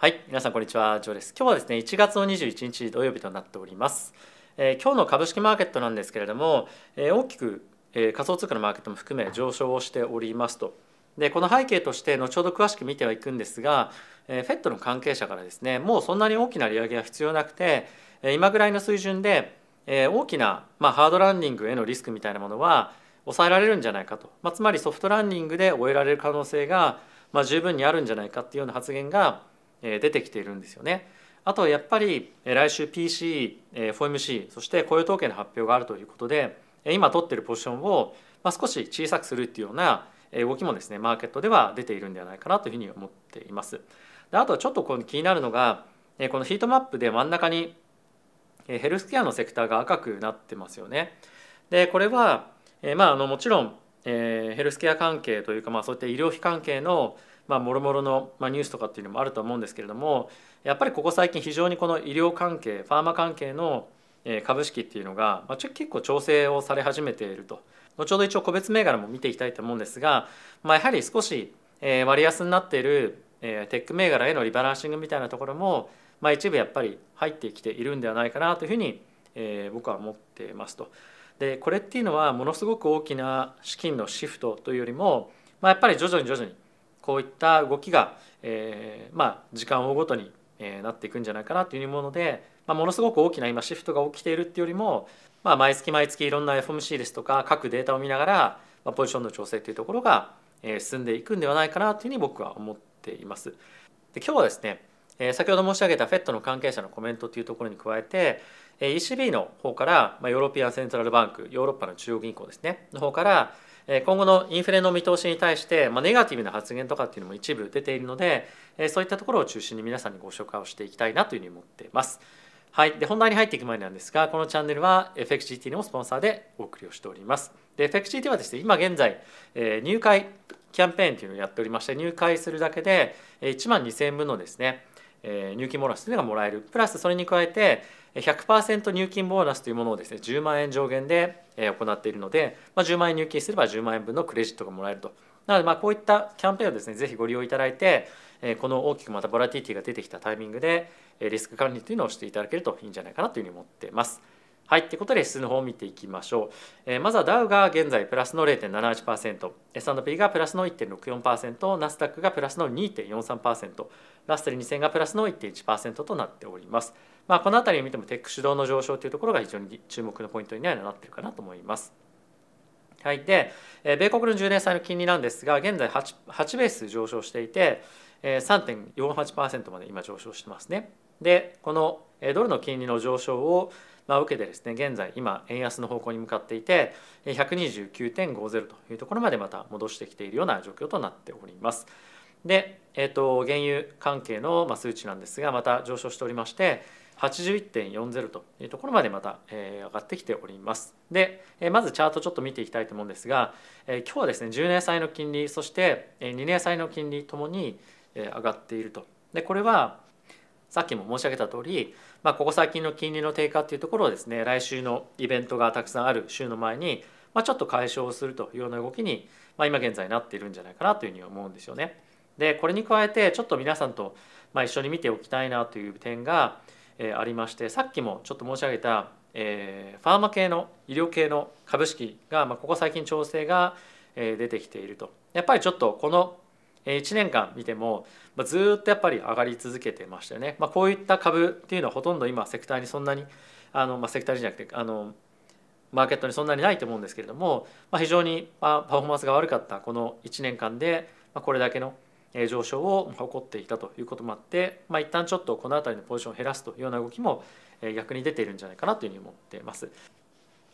はい皆さんこんにちはジョーです今日はですね1月の21日土曜日となっております、えー、今日の株式マーケットなんですけれども、えー、大きく、えー、仮想通貨のマーケットも含め上昇をしておりますとでこの背景として後ほど詳しく見てはいくんですが、えー、フットの関係者からですねもうそんなに大きな利上げは必要なくて今ぐらいの水準で、えー、大きな、まあ、ハードランディングへのリスクみたいなものは抑えられるんじゃないかと、まあ、つまりソフトランディングで終えられる可能性が、まあ、十分にあるんじゃないかっていうような発言が出てきているんですよね。あとはやっぱり来週 PC、FOMC そして雇用統計の発表があるということで今取ってるポジションを少し小さくするっていうような動きもですねマーケットでは出ているんではないかなというふうに思っています。であとはちょっとこう気になるのがこのヒートマップで真ん中にヘルスケアのセクターが赤くなってますよね。でこれはまああのもちろんヘルスケア関係というかまあそういった医療費関係のまあ、もろもろの、まあ、ニュースとかっていうのもあると思うんですけれどもやっぱりここ最近非常にこの医療関係ファーマ関係の株式っていうのが、まあ、結構調整をされ始めていると後ほど一応個別銘柄も見ていきたいと思うんですが、まあ、やはり少し割安になっているテック銘柄へのリバランシングみたいなところも、まあ、一部やっぱり入ってきているんではないかなというふうに僕は思ってますと。でこれっていうのはものすごく大きな資金のシフトというよりも、まあ、やっぱり徐々に徐々にこういった動きが、えー、まあ時間をごとに、えー、なっていくんじゃないかなというもので、まあ、ものすごく大きな今シフトが起きているっていうよりも、まあ、毎月毎月いろんな FOMC ですとか各データを見ながら、まあ、ポジションの調整というところがえ進んでいくんではないかなというふうに僕は思っています。で今日はですねえ先ほど申し上げた FED の関係者のコメントというところに加えて ECB の方からまヨーロピアン・セントラル・バンクヨーロッパの中央銀行ですねの方から今後のインフレの見通しに対して、まあ、ネガティブな発言とかっていうのも一部出ているのでそういったところを中心に皆さんにご紹介をしていきたいなというふうに思っています。はい、で本題に入っていく前なんですがこのチャンネルは FXGT のスポンサーでお送りをしております。FXGT はですね今現在、えー、入会キャンペーンというのをやっておりまして入会するだけで1万2000円分のですねえ入金ボーナスというのがもらえるプラスそれに加えて100%入金ボーナスというものをですね10万円上限で行っているので、まあ、10万円入金すれば10万円分のクレジットがもらえるとなのでまあこういったキャンペーンをですねぜひご利用いただいてこの大きくまたボラティティが出てきたタイミングでリスク管理というのをしていただけるといいんじゃないかなというふうに思ってます。はい、ということで指数の方を見ていきましょう。えー、まずはダウが現在プラスの0 7 8 S&P がプラスの1.64%、ナスダックがプラスの2.43%、ラッセル2000がプラスの1.1%となっております。まあ、この辺りを見てもテック主導の上昇というところが非常に注目のポイントにはなってるかなと思います。はい、で、えー、米国の10年債の金利なんですが、現在 8, 8ベース上昇していて、えー、3.48%まで今上昇してますね。で、このドルの金利の上昇をまあ、受けてですね現在今円安の方向に向かっていて129.50というところまでまた戻してきているような状況となっております。で、えーと、原油関係の数値なんですがまた上昇しておりまして81.40というところまでまた、え上がってきております。で、えまずチャートちょっと見ていきたいと思うんですが、え今日はですね10年債の金利そして2年債の金利ともに上がっていると。でこれはさっきも申し上げた通り、まあ、ここ最近の金利の低下っていうところをですね来週のイベントがたくさんある週の前に、まあ、ちょっと解消するというような動きに、まあ、今現在なっているんじゃないかなというふうに思うんですよね。でこれに加えてちょっと皆さんと、まあ、一緒に見ておきたいなという点が、えー、ありましてさっきもちょっと申し上げた、えー、ファーマ系の医療系の株式が、まあ、ここ最近調整が、え出てきていると。やっぱりちょっとこの1年間見てもずっとやっぱり上がり続けてましたよね、まあ、こういった株っていうのはほとんど今セクターにそんなにあの、まあ、セクターじゃなくてあのマーケットにそんなにないと思うんですけれども、まあ、非常にパフォーマンスが悪かったこの1年間でこれだけの上昇を起こっていたということもあって、まあ、一旦ちょっとこの辺りのポジションを減らすというような動きも逆に出ているんじゃないかなというふうに思っています。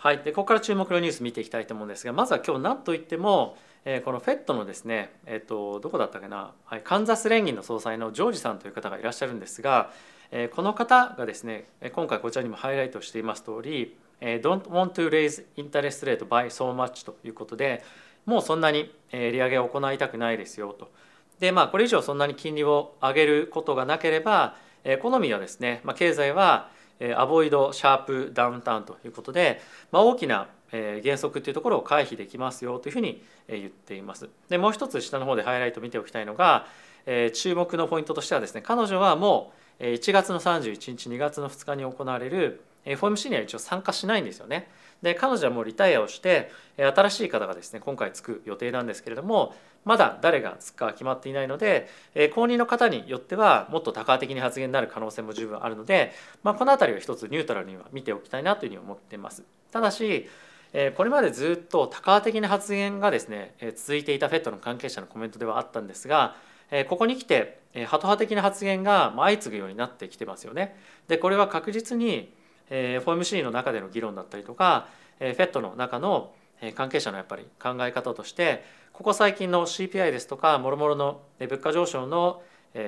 はい、でここから注目のニュース見ていきたいと思うんですがまずは今日何といっても、えー、この FED のですね、えーと、どこだったかな、はい、カンザス連銀の総裁のジョージさんという方がいらっしゃるんですが、えー、この方がですね今回こちらにもハイライトしています通り「え Don't want to raise interest rate by so much」ということでもうそんなに利上げを行いたくないですよと。でまあこれ以上そんなに金利を上げることがなければエコノミーはですね、まあ、経済はアボイド・シャープ・ダウンタウンということで、まあ、大きな原則というところを回避できますよというふうに言っています。でもう一つ下の方でハイライト見ておきたいのが注目のポイントとしてはですね彼女はもう1月の31日2月の2日に行われる FOMC には一応参加しないんですよね。で彼女はもうリタイアをして新しい方がですね今回つく予定なんですけれどもまだ誰がつくか決まっていないので、えー、公認の方によってはもっと多角的に発言になる可能性も十分あるので、まあ、この辺りは一つニュートラルには見ておきたいなというふうに思っています。ただしこれまでずっと多角的な発言がですね続いていた f ットの関係者のコメントではあったんですがここに来てハト派的な発言が相次ぐようになってきてますよね。でこれは確実に FOMC の中での議論だったりとか f ットの中の関係者のやっぱり考え方としてここ最近の CPI ですとかもろもろの物価上昇の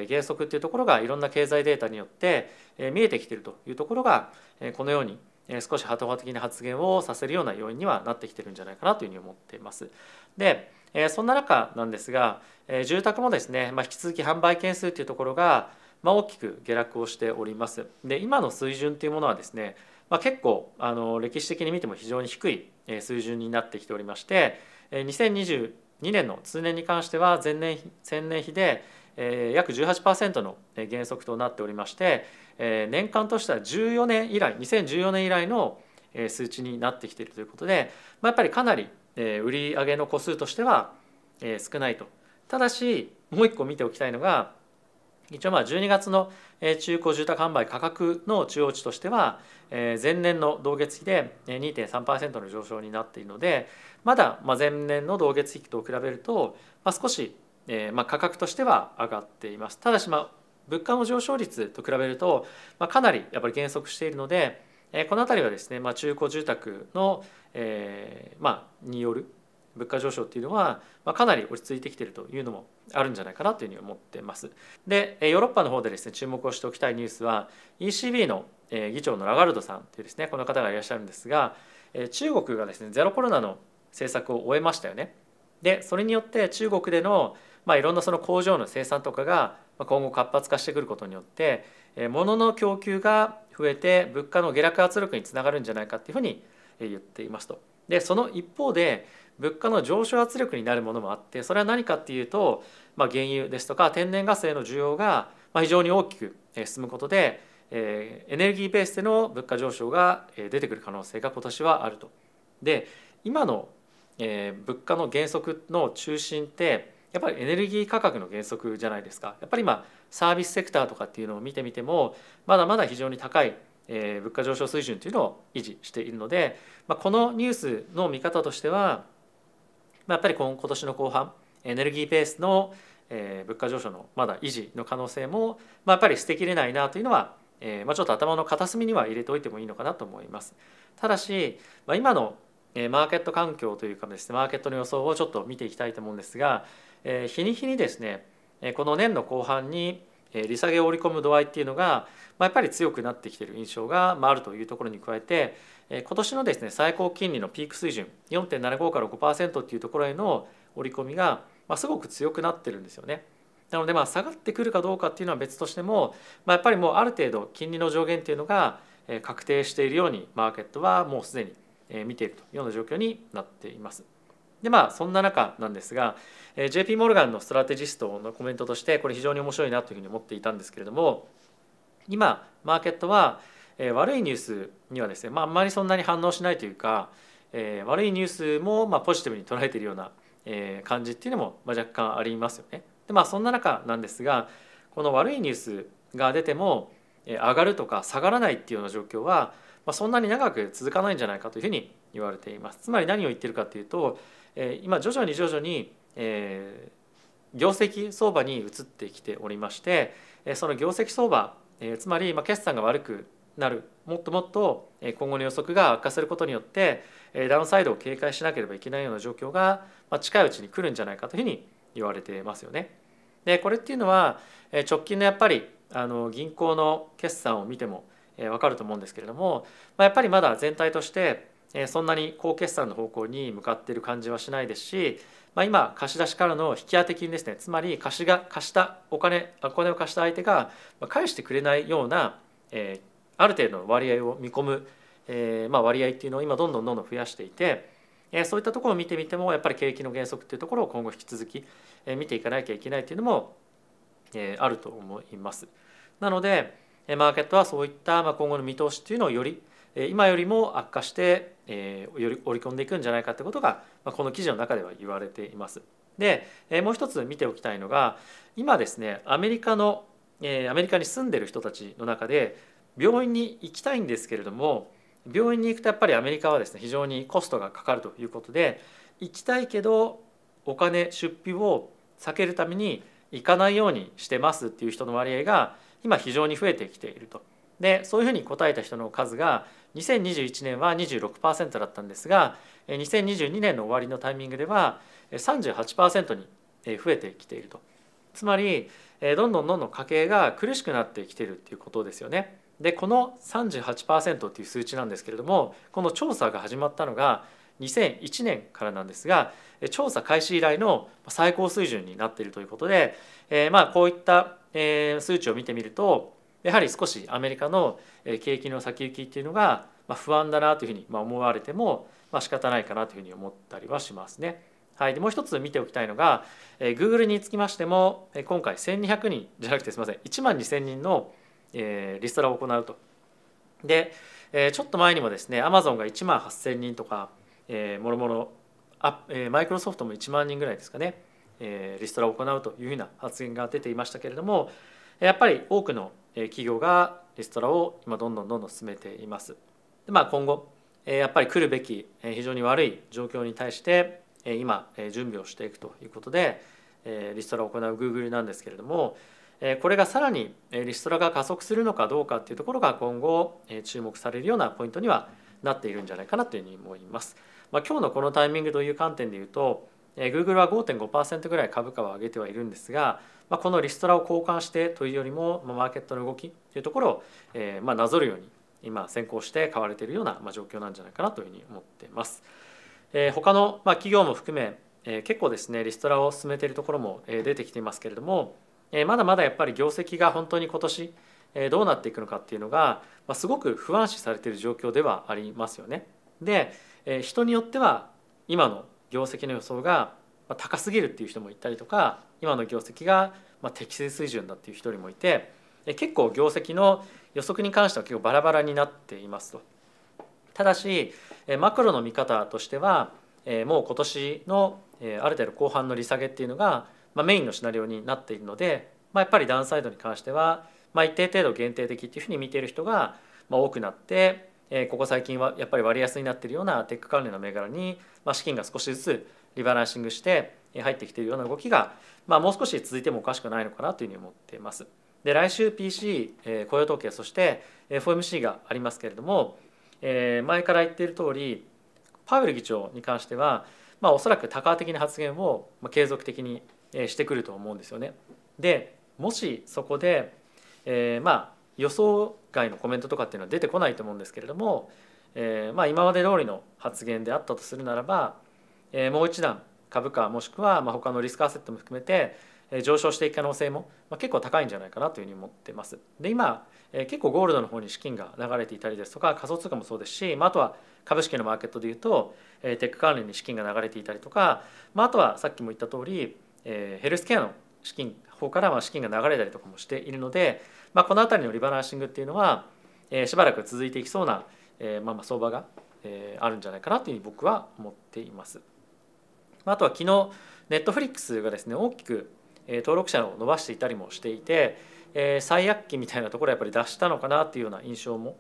原則っていうところがいろんな経済データによって見えてきてるというところがこのように少しハト派的な発言をさせるような要因にはなってきてるんじゃないかなというふうに思っています。でそんな中なんですが住宅もですね、まあ、引き続き販売件数というところが、まあ、大きく下落をしております。で今の水準というものはですねまあ、結構あの歴史的に見ても非常に低い水準になってきておりまして2022年の通年に関しては前年前年比で約18%の減速となっておりまして年間としては14年以来2014年以来の数値になってきているということで、まあ、やっぱりかなり売上の個数としては少ないと。ただしもう一個見ておきたいのが一応まあ12月の中古住宅販売価格の中央値としては前年の同月比で2.3%の上昇になっているのでまだ前年の同月比と比べると少しまあ価格としては上がっていますただしまあ物価の上昇率と比べるとかなりやっぱり減速しているのでこの辺りはですね中古住宅のまあによる物価上昇っていうのは、まあ、かなり落ち着いてきてるというのもあるんじゃないかなというふうに思ってます。でヨーロッパの方でですね注目をしておきたいニュースは ECB の議長のラガルドさんというですねこの方がいらっしゃるんですが中国がですねゼロコロナの政策を終えましたよね。でそれによって中国での、まあ、いろんなその工場の生産とかが今後活発化してくることによって物の供給が増えて物価の下落圧力につながるんじゃないかっていうふうに言っていますと。でその一方で物価の上昇圧力になるものもあってそれは何かっていうと、まあ、原油ですとか天然ガスへの需要が非常に大きく進むことでエネルギーベースでの物価上昇が出てくる可能性が今年はあると。で今の物価の減速の中心ってやっぱりエネルギー価格の減速じゃないですかやっぱり今サービスセクターとかっていうのを見てみてもまだまだ非常に高い物価上昇水準というのを維持しているので、まあ、このニュースの見方としてはまあ、やっぱり今今年の後半エネルギーベースの、え物価上昇のまだ維持の可能性も、まあ、やっぱり捨てきれないなというのは、えまあ、ちょっと頭の片隅には入れておいてもいいのかなと思います。ただし、まあ、今のマーケット環境というかですねマーケットの予想をちょっと見ていきたいと思うんですが、え日に日にですねこの年の後半に利下げを織り込む度合いっていうのが、まあ、やっぱり強くなってきてる印象が、まあ、あるというところに加えて今年のですね最高金利のピーク水準4.75から5%っていうところへの織り込みが、まあ、すごく強くなってるんですよね。なのでまあ下がってくるかどうかっていうのは別としても、まあ、やっぱりもうある程度金利の上限っていうのが確定しているようにマーケットはもうすでに見ているというような状況になっています。でまあそんな中なんですが JP モルガンのストラテジストのコメントとしてこれ非常に面白いなというふうに思っていたんですけれども今マーケットはえ悪いニュースにはですね、まあ、あんまりそんなに反応しないというか、え悪いニュースも、まポジティブに捉えているような、え感じっていうのも、ま若干ありますよね。でまあそんな中なんですがこの悪いニュースが出ても、え上がるとか下がらないっていうような状況は、まそんなに長く続かないんじゃないかというふうに言われています。つまり何を言ってるかというと、え今徐々に徐々に、え業績相場に移ってきておりましてその業績相場つまり決算が悪くなるもっともっと今後の予測が悪化することによってダウンサイドを警戒しなければいけないような状況が近いうちに来るんじゃないかというふうに言われてますよね。でこれっていうのは直近のやっぱりあの銀行の決算を見ても分かると思うんですけれどもやっぱりまだ全体としてそんなに高決算の方向に向かっている感じはしないですし、まあ、今貸し出しからの引き当て金ですねつまり貸しが貸したお金お金を貸した相手が返してくれないようなある程度の割合を見込む、えー、まあ、割合っていうのを今どんどんどんどん増やしていて、えー、そういったところを見てみてもやっぱり景気の減速っていうところを今後引き続き、えー、見ていかなきゃいけないっていうのも、えあると思います。なのでマーケットはそういった、まあ、今後の見通しっていうのをより今よりも悪化して、えー、より織り込んでいくんじゃないかってことが、まあ、この記事の中では言われています。で、えもう一つ見ておきたいのが今ですねアメリカの、えー、アメリカに住んでる人たちの中で病院に行きたいんですけれども病院に行くとやっぱりアメリカはですね非常にコストがかかるということで行きたいけどお金出費を避けるために行かないようにしてますっていう人の割合が今非常に増えてきていると。でそういうふうに答えた人の数が2021年は26%だったんですが2022年の終わりのタイミングでは38%に増えてきているとつまりどんどんどんどん家計が苦しくなってきているっていうことですよね。でこの38%っていう数値なんですけれどもこの調査が始まったのが2001年からなんですが調査開始以来の最高水準になっているということで、えー、まあこういった数値を見てみるとやはり少しアメリカの景気の先行きっていうのが不安だなというふうに思われても仕方ないかなというふうに思ったりはしますね。はい、でもう一つ見ておきたいのが Google につきましても今回1200人じゃなくてすみません1万2000人のえー、リストラを行うと。で、えー、ちょっと前にもですねアマゾンが1万8,000人とか、えー、もろもろあ、えマイクロソフトも1万人ぐらいですかね、えー、リストラを行うというふうな発言が出ていましたけれどもやっぱり多くの企業がリストラを今どんどんどんどん進めています。でまあ、今後やっぱり来るべき非常に悪い状況に対して今準備をしていくということでリストラを行う Google なんですけれどもこれがさらにリストラが加速するのかどうかっていうところが今後注目されるようなポイントにはなっているんじゃないかなというふうに思います。まあ、今日のこのタイミングという観点で言うと Google は5.5%ぐらい株価を上げてはいるんですが、まあ、このリストラを交換してというよりもマーケットの動きというところを、えまなぞるように今先行して買われているような状況なんじゃないかなというふうに思っています。え他のま企業も含め、え結構ですねリストラを進めているところも出てきていますけれどもえまだまだやっぱり業績が本当に今年、えどうなっていくのかっていうのが、ますごく不安視されている状況ではありますよね。で、え人によっては今の業績の予想が高すぎるっていう人もいたりとか今の業績が適正水準だっていう人もいて結構業績の予測に関しては結構バラバラになっていますと。ただしマクロの見方としてはもう今年のある程度後半の利下げっていうのがまあ、メインのシナリオになっているので、まあ、やっぱりダウンサイドに関しては、まあ、一定程度限定的っていうふうに見ている人がまあ、多くなって、えー、ここ最近はやっぱり割安になっているようなテック関連の銘柄に、まあ、資金が少しずつリバランシングして入ってきているような動きが、まあ、もう少し続いてもおかしくないのかなというふうに思っています。で来週 PC、えー、雇用統計そして FOMC がありますけれども、えー、前から言っている通りパウエル議長に関しては、まあ、おそらく多価的な発言を継続的にしてくると思うんですよね。でもしそこで、えー、まあ予想外のコメントとかっていうのは出てこないと思うんですけれども、えー、まあ今まで通りの発言であったとするならば、えー、もう一段株価もしくはまあ他のリスクアセットも含めて上昇していく可能性も結構高いんじゃないかなというふうに思ってます。で今結構ゴールドの方に資金が流れていたりですとか仮想通貨もそうですし、まあ、あとは株式のマーケットでいうとテック関連に資金が流れていたりとか、まあ、あとはさっきも言った通りえー、ヘルスケアの資金方からま資金が流れたりとかもしているので、まあ、この辺りのリバランシングっていうのは、えー、しばらく続いていきそうな、えー、まあまあ相場が、えー、あるんじゃないかなというふうに僕は思っています。あとは昨日ネットフリックスがですね大きく登録者を伸ばしていたりもしていて、え最悪期みたいなところはやっぱり脱したのかなというような印象も、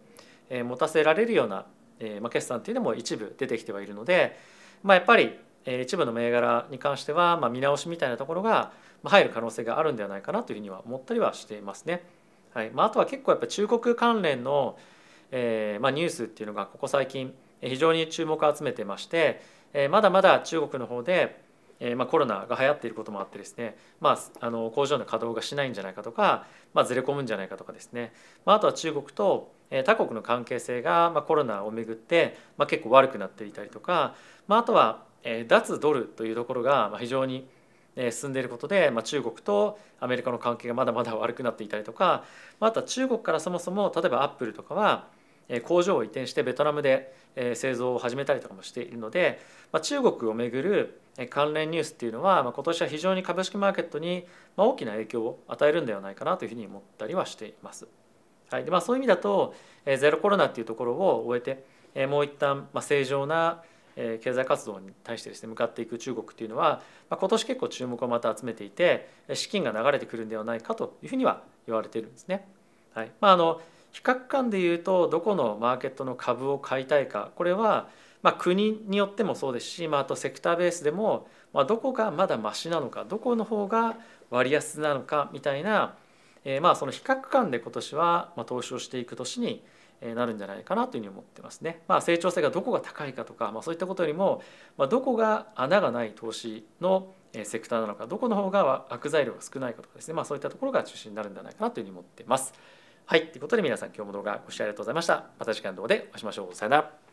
え持たせられるような、えまあ、決算っていうのも一部出てきてはいるので、まあ、やっぱり一部の銘柄に関しては、まあ、見直しみたいなところが入る可能性があるんではないかなというふうには思ったりはしていますね。はいまあ、あとは結構やっぱ中国関連の、えーまあ、ニュースっていうのがここ最近非常に注目を集めてまして、えー、まだまだ中国の方で、えーまあ、コロナが流行っていることもあってですね、まあ、あの工場の稼働がしないんじゃないかとか、まあ、ずれ込むんじゃないかとかですね、まあ、あとは中国と他国の関係性が、まあ、コロナをめぐって、まあ、結構悪くなっていたりとか、まあ、あとは脱ドルというところが非常に進んでいることで、まあ、中国とアメリカの関係がまだまだ悪くなっていたりとかまた中国からそもそも例えばアップルとかは工場を移転してベトナムで製造を始めたりとかもしているので、まあ、中国をめぐる関連ニュースっていうのは、まあ、今年は非常に株式マーケットに大きな影響を与えるんではないかなというふうに思ったりはしています。はいでまあ、そういう意味だとゼロコロナっていうところを終えてもう一旦正常な経済活動に対してですね向かっていく中国っていうのは今年結構注目をまた集めていて資金が流れてくるんではないかというふうには言われてるんですね。はいまあ、あの比較間で言うとどこのマーケットの株を買いたいかこれはまあ国によってもそうですし、まあ、あとセクターベースでもまあどこがまだましなのかどこの方が割安なのかみたいな、えー、まあその比較間で今年はまあ投資をしていく年になるんじゃないかなというふうに思ってますね。まあ、成長性がどこが高いかとか、まあ、そういったことよりも、まあ、どこが穴がない投資のセクターなのかどこの方が悪材料が少ないかとかですね、まあ、そういったところが中心になるんじゃないかなというふうに思ってます。はいということで皆さん今日も動画ご視聴ありがとうございました。また次回の動画でお会いしましょう。さよなら。